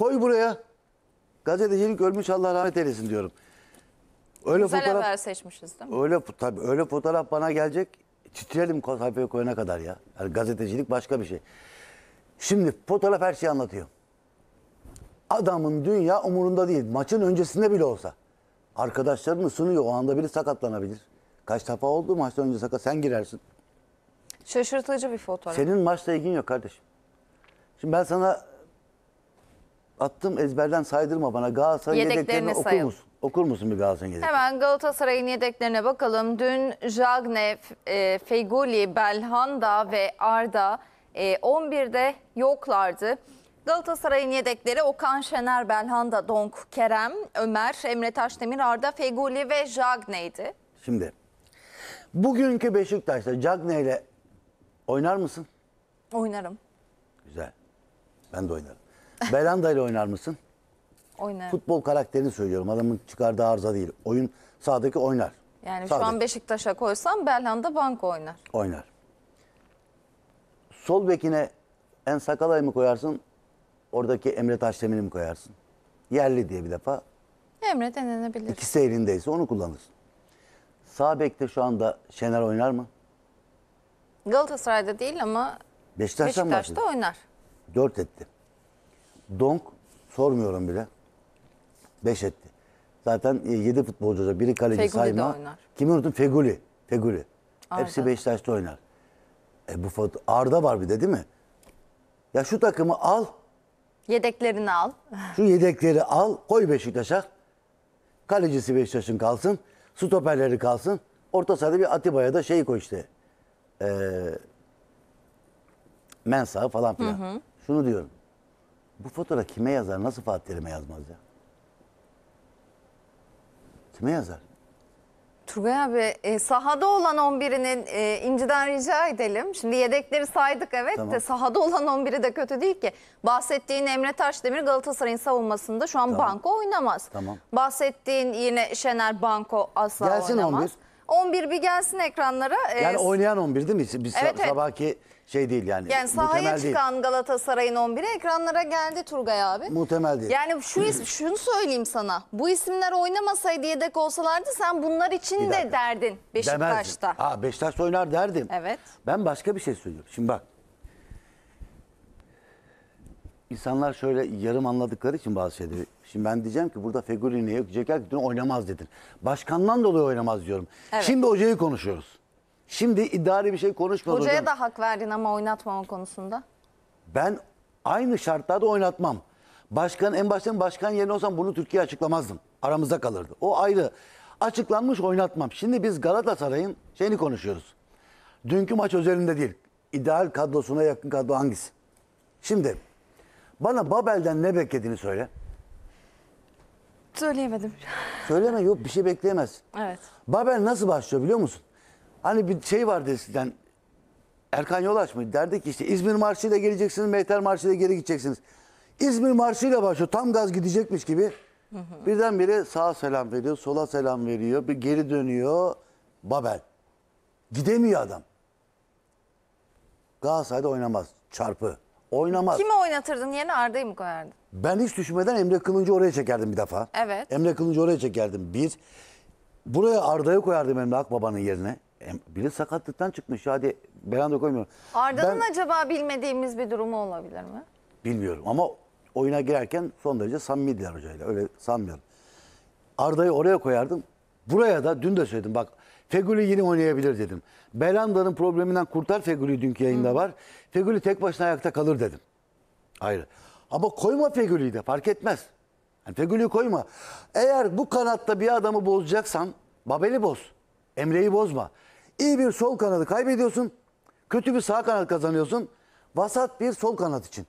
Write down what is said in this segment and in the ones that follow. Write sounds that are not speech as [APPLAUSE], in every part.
Koy buraya. Gazetecilik ölmüş Allah rahmet eylesin diyorum. Öyle Güzel fotoğraf, haber seçmişiz değil mi? Öyle, tabii, öyle fotoğraf bana gelecek. Titreyelim sayfaya koyana kadar ya. Yani gazetecilik başka bir şey. Şimdi fotoğraf her şeyi anlatıyor. Adamın dünya umurunda değil. Maçın öncesinde bile olsa. Arkadaşlarını sunuyor. O anda biri sakatlanabilir. Kaç defa oldu maçtan önce sakat. Sen girersin. Şaşırtıcı bir fotoğraf. Senin maçla ilgin yok kardeşim. Şimdi ben sana attım ezberden saydırma bana. Galatasaray yedeklerini, yedeklerini okur musun? Okur musun bir Galatasaray'ın yedeklerini? Hemen Galatasaray'ın yedeklerine bakalım. Dün Jagnev, e, Feguli, Belhanda ve Arda e, 11'de yoklardı. Galatasaray'ın yedekleri Okan Şener, Belhanda, Donk, Kerem, Ömer, Emre Taşdemir, Arda, Feguli ve Jagne'ydi. Şimdi bugünkü Beşiktaş'ta Cagne ile oynar mısın? Oynarım. Güzel. Ben de oynarım. Belanda ile oynar mısın? Oynar. Futbol karakterini söylüyorum. Adamın çıkardığı arıza değil. Oyun sahadaki oynar. Yani Sağdaki. şu an Beşiktaş'a koysam Belhanda banka oynar. Oynar. Sol bekine en Sakalay mı koyarsın? Oradaki Emre Taşdemir'i mi koyarsın? Yerli diye bir defa. Emre denenebilir. İkisi elindeyse onu kullanırsın. Sağ bekte şu anda Şener oynar mı? Galatasaray'da değil ama Beşiktaş'tan Beşiktaş'ta oynar. Dört etti. Donk sormuyorum bile. beş etti. Zaten e, yedi futbolcu olacak. Biri kaleci Feguli sayma. Kimi unuttun? Feguli. Feguli. Arda. Hepsi Beşiktaş'ta oynar. E bu foto Arda var bir de değil mi? Ya şu takımı al. Yedeklerini al. Şu yedekleri al. Koy Beşiktaş'a. Kalecisi Beşiktaş'ın kalsın. Stoperleri kalsın. Orta sahada bir Atiba'ya da şey koy işte. Eee Mensa falan filan. Hı hı. Şunu diyorum. Bu fatura kime yazar? Nasıl Fatih Terim'e yazmaz ya? Kime yazar? Turgay abi e, sahada olan 11'inin e, inciden rica edelim. Şimdi yedekleri saydık evet Tamam. de sahada olan 11'i de kötü değil ki. Bahsettiğin Emre Taşdemir Galatasaray'ın savunmasında şu an Tamam. banko oynamaz. Tamam. Bahsettiğin yine Şener banko asla Gelsin oynamaz. 11. 11. bir gelsin ekranlara. E, Yani oynayan 11 değil mi? Biz sa- Evet, evet. sabahki şey değil yani. Yani sahaya muhtemel değil. çıkan Galatasaray'ın 11'i ekranlara geldi Turgay abi. Muhtemel değil. Yani şu is- [CLEARS THROAT] şunu söyleyeyim sana. Bu isimler oynamasaydı yedek olsalardı sen bunlar için de derdin Beşiktaş'ta. Demezdim. Aa, Beşiktaş'ta oynar derdim. Evet. Ben başka bir şey söylüyorum. Şimdi bak. İnsanlar şöyle yarım anladıkları için bazı şeyleri. Şimdi ben diyeceğim ki burada Feguli niye yok? Jack Elfrich oynamaz dedin. Başkandan dolayı oynamaz diyorum. Evet. Şimdi hocayı konuşuyoruz. Şimdi idari bir şey konuşmadım. Hocaya da hak verdin ama oynatmama konusunda. Ben aynı şartlarda oynatmam. Başkan en baştan başkan yerine olsam bunu Türkiye açıklamazdım. Aramızda kalırdı. O ayrı. Açıklanmış oynatmam. Şimdi biz Galatasaray'ın şeyini konuşuyoruz. Dünkü maç özelinde değil. İdeal kadrosuna yakın kadro hangisi? Şimdi bana Babel'den ne beklediğini söyle. Söyleyemedim. Söyleme yok bir şey bekleyemez. Evet. Babel nasıl başlıyor biliyor musun? Hani bir şey vardı eskiden. Erkan Yolaç mı? Derdi ki işte İzmir Marşı'yla geleceksiniz, Mehter Marşı'yla geri gideceksiniz. İzmir Marşı'yla başlıyor. Tam gaz gidecekmiş gibi. Hı hı. Birdenbire sağa selam veriyor, sola selam veriyor. Bir geri dönüyor. Babel. Gidemiyor adam. Galatasaray'da oynamaz. Çarpı. Oynamaz. Kimi oynatırdın yerine Arda'yı mı koyardın? Ben hiç düşünmeden Emre Kılıncı oraya çekerdim bir defa. Evet. Emre Kılıncı oraya çekerdim. Bir. Buraya Arda'yı koyardım Emre Akbaba'nın yerine. Biri sakatlıktan çıkmış. Hadi da koymuyorum. Arda'nın Ben- acaba bilmediğimiz bir durumu olabilir mi? Bilmiyorum ama oyuna girerken son derece samimiydiler hocayla. Öyle sanmıyorum. Arda'yı oraya koyardım. Buraya da dün de söyledim bak Fegüli yine oynayabilir dedim. Belanda'nın probleminden kurtar Fegüli dünkü yayında var. Fegüli tek başına ayakta kalır dedim. Ayrı. Ama koyma Fegüli'yi de fark etmez. Yani Fegüli'yi koyma. Eğer bu kanatta bir adamı bozacaksan Babel'i boz. Emre'yi bozma. İyi bir sol kanadı kaybediyorsun. Kötü bir sağ kanat kazanıyorsun. Vasat bir sol kanat için.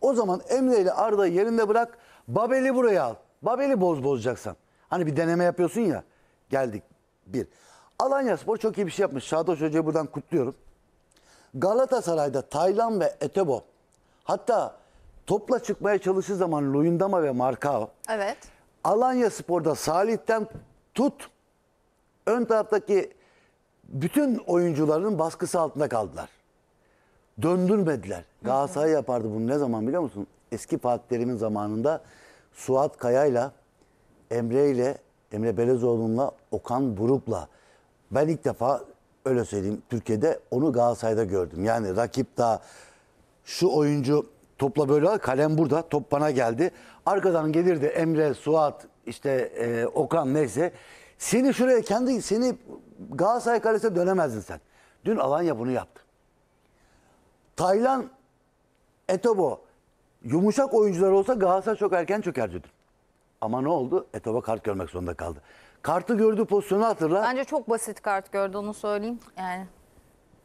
O zaman Emre ile Arda'yı yerinde bırak. Babel'i buraya al. Babel'i boz bozacaksan. Hani bir deneme yapıyorsun ya. Geldik. Bir. Alanya Spor çok iyi bir şey yapmış. Şadoş Hoca'yı buradan kutluyorum. Galatasaray'da Taylan ve Etebo hatta topla çıkmaya çalıştığı zaman Luyendama ve Markao. Evet. Alanya Spor'da Salih'ten tut ön taraftaki bütün oyuncuların baskısı altında kaldılar. Döndürmediler. Galatasaray yapardı bunu ne zaman biliyor musun? Eski Fatih Terim'in zamanında Suat Kaya'yla, ile Emre Belezoğlu'nla, Okan Buruk'la. Ben ilk defa öyle söyleyeyim Türkiye'de onu Galatasaray'da gördüm. Yani rakip daha şu oyuncu topla böyle kalem burada top bana geldi. Arkadan gelirdi Emre, Suat, işte e, Okan neyse. Seni şuraya kendi seni Galatasaray Kalesi'ne dönemezdin sen. Dün Alanya bunu yaptı. Taylan, Etobo yumuşak oyuncular olsa Galatasaray çok erken çökerdi dün. Ama ne oldu? Etobo kart görmek zorunda kaldı. Kartı gördüğü pozisyonu hatırla. Bence çok basit kart gördü onu söyleyeyim. Yani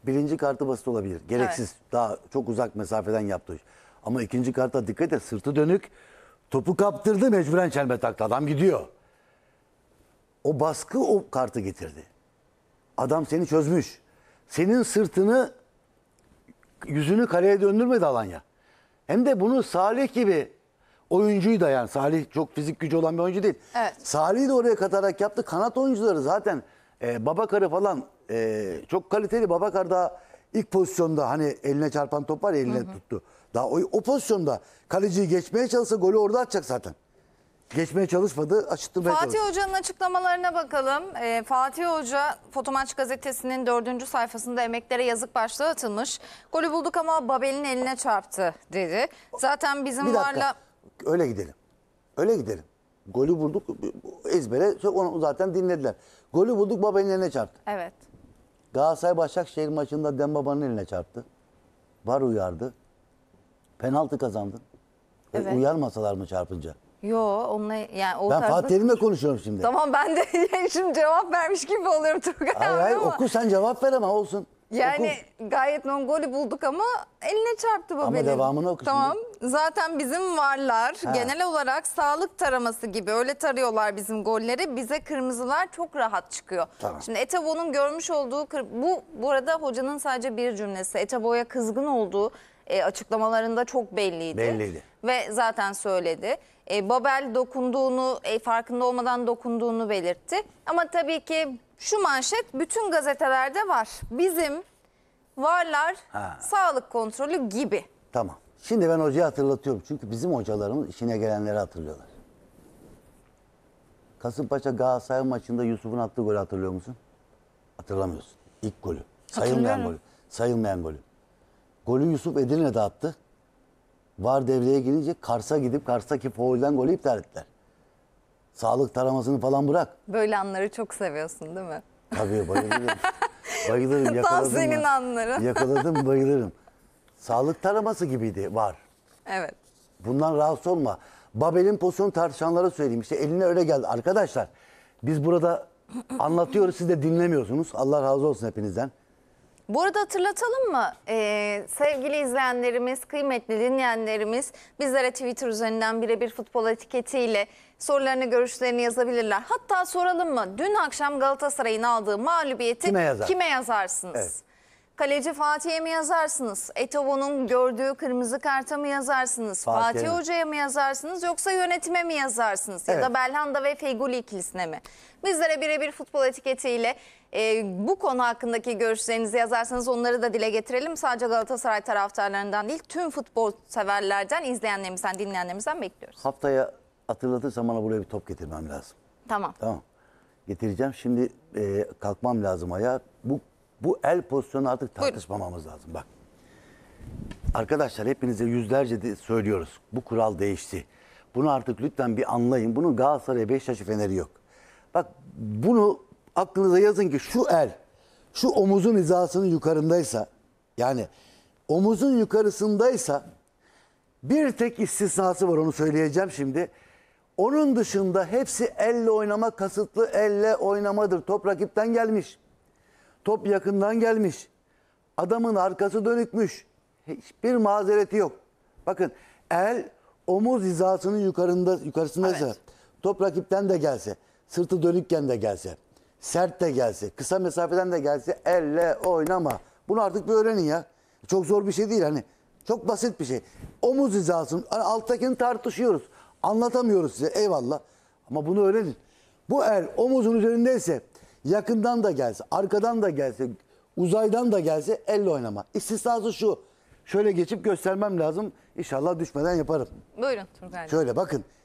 Birinci kartı basit olabilir. Gereksiz. Daha çok uzak mesafeden yaptı. Ama ikinci karta dikkat et. Sırtı dönük. Topu kaptırdı mecburen çelme taktı. Adam gidiyor. O baskı o kartı getirdi. Adam seni çözmüş. Senin sırtını yüzünü kaleye döndürmedi Alanya. Hem de bunu Salih gibi oyuncuyu da yani Salih çok fizik gücü olan bir oyuncu değil. Evet. Salih'i de oraya katarak yaptı. Kanat oyuncuları zaten e, Babakar'ı falan e, çok kaliteli. Babakar da ilk pozisyonda hani eline çarpan top var ya eline hı hı. tuttu. Daha o, o pozisyonda kaleciyi geçmeye çalışsa golü orada atacak zaten geçmeye çalışmadı, açıklamaya Fatih çalıştı. Hoca'nın açıklamalarına bakalım. Ee, Fatih Hoca, Fotomaç gazetesinin dördüncü sayfasında emeklere yazık başlığı atılmış. Golü bulduk ama Babel'in eline çarptı dedi. Zaten bizim Bir varla... Öyle gidelim. Öyle gidelim. Golü bulduk ezbere sonra onu zaten dinlediler. Golü bulduk Babel'in eline çarptı. Evet. Galatasaray Başakşehir maçında Dembaba'nın eline çarptı. Var uyardı. Penaltı kazandın. Evet. E, uyarmasalar mı çarpınca? Yo onunla yani o Ben tarzda... Fatih konuşuyorum şimdi. Tamam ben de [LAUGHS] şimdi cevap vermiş gibi oluyorum Turgay abi ama. oku sen cevap ver ama olsun. Yani gayet Mongol'ü bulduk ama eline çarptı bu Ama benim. devamını oku Tamam. Zaten bizim varlar Ha. genel olarak sağlık taraması gibi öyle tarıyorlar bizim golleri. Bize kırmızılar çok rahat çıkıyor. Tamam. Şimdi Etebo'nun görmüş olduğu bu burada hocanın sadece bir cümlesi. Etebo'ya kızgın olduğu e, açıklamalarında çok belliydi. Belliydi. Ve zaten söyledi. E, Babel dokunduğunu, e, farkında olmadan dokunduğunu belirtti. Ama tabii ki şu manşet bütün gazetelerde var. Bizim varlar Ha. sağlık kontrolü gibi. Tamam. Şimdi ben hocayı hatırlatıyorum. Çünkü bizim hocalarımız işine gelenleri hatırlıyorlar. Kasımpaşa Galatasaray maçında Yusuf'un attığı golü hatırlıyor musun? Hatırlamıyorsun. İlk golü. Sayılmayan golü. Sayılmayan golü. Golü Yusuf Edirne de attı. Var devreye girince Kars'a gidip Kars'taki faulden golü iptal ettiler. Sağlık taramasını falan bırak. Böyle anları çok seviyorsun değil mi? Tabii bayılırım. [LAUGHS] bayılırım yakaladım. Tam senin anları. [LAUGHS] yakaladım bayılırım. Sağlık taraması gibiydi var. Evet. Bundan rahatsız olma. Babel'in pozisyonu tartışanlara söyleyeyim. İşte eline öyle geldi. Arkadaşlar biz burada anlatıyoruz siz de dinlemiyorsunuz. Allah razı olsun hepinizden. Bu arada hatırlatalım mı ee, sevgili izleyenlerimiz, kıymetli dinleyenlerimiz bizlere Twitter üzerinden birebir futbol etiketiyle sorularını, görüşlerini yazabilirler. Hatta soralım mı dün akşam Galatasaray'ın aldığı mağlubiyeti kime, yazar? kime yazarsınız? Evet. Kaleci Fatih'e mi yazarsınız? Etobo'nun gördüğü kırmızı karta mı yazarsınız? Fatih, Fatih Hoca'ya mı yazarsınız? Yoksa yönetime mi yazarsınız? Evet. Ya da Belhanda ve Feguli ikilisine mi? Bizlere birebir futbol etiketiyle e, bu konu hakkındaki görüşlerinizi yazarsanız onları da dile getirelim. Sadece Galatasaray taraftarlarından değil tüm futbol severlerden, izleyenlerimizden, dinleyenlerimizden bekliyoruz. Haftaya hatırlatırsam bana buraya bir top getirmem lazım. Tamam. Tamam. Getireceğim. Şimdi e, kalkmam lazım ayağa. Bu bu el pozisyonu artık tartışmamamız Buyurun. lazım. Bak. Arkadaşlar hepinize yüzlerce de söylüyoruz. Bu kural değişti. Bunu artık lütfen bir anlayın. Bunun Galatasaray Beşiktaş'ı Fener'i yok. Bak bunu aklınıza yazın ki şu el şu omuzun hizasının yukarındaysa yani omuzun yukarısındaysa bir tek istisnası var onu söyleyeceğim şimdi. Onun dışında hepsi elle oynama kasıtlı elle oynamadır. Top rakipten gelmiş. Top yakından gelmiş. Adamın arkası dönükmüş. Hiçbir mazereti yok. Bakın el omuz hizasının yukarında, yukarısındaysa evet. top rakipten de gelse, sırtı dönükken de gelse, sert de gelse, kısa mesafeden de gelse elle oynama. Bunu artık bir öğrenin ya. Çok zor bir şey değil hani. Çok basit bir şey. Omuz hizasının hani alttakini tartışıyoruz. Anlatamıyoruz size eyvallah. Ama bunu öğrenin. Bu el omuzun üzerindeyse Yakından da gelse, arkadan da gelse, uzaydan da gelse elle oynama. İstisnası şu. Şöyle geçip göstermem lazım. İnşallah düşmeden yaparım. Buyurun Turgay Şöyle bakın.